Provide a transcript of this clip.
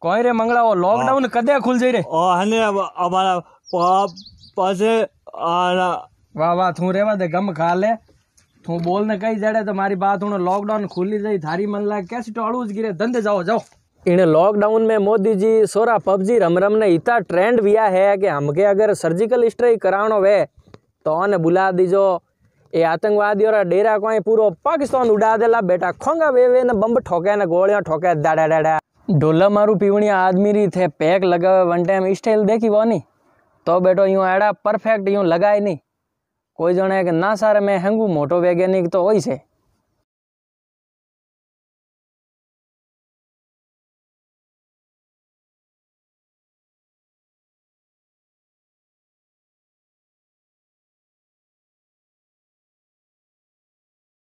કોઈ રે મંગળાઓ લોકડાઉન કદે ખુલ જઈ રે અને અમારા પાસે વાહ વાહ તું રેવા દે ગમ ખાલે તું બોલ ને કઈ જડે તો મારી બાત હું લોકડાઉન ખુલી જઈ થારી મન લાગે કેસ ટોળું જ ગીરે ધંધે જાઓ જાઓ इन लॉकडाउन में मोदी जी सोरा पबजी रम रम ने इतना ट्रेंड लिया है कि हमके अगर सर्जिकल स्ट्राइक कराणो वे तो उन्हें बुला दीजो એ આતંકવાદીઓ ડેરા કોઈ પૂરો પાકિસ્તાન ઉડા દેલા બેટા ખોંગા વેવે ને બંબ ઠોકે ને ગોળિયા ઠોકે દાડા દાડા ઢોલા મારું પીવણી આદમી રી थे पैक लगावे वन टाइम स्टाइल देखी वो वानी तो बेटो यूं एड़ा परफेक्ट यूं लगाए नहीं कोई जने के ना सारे मैं हंगू मोटो वैज्ञानिक तो होई से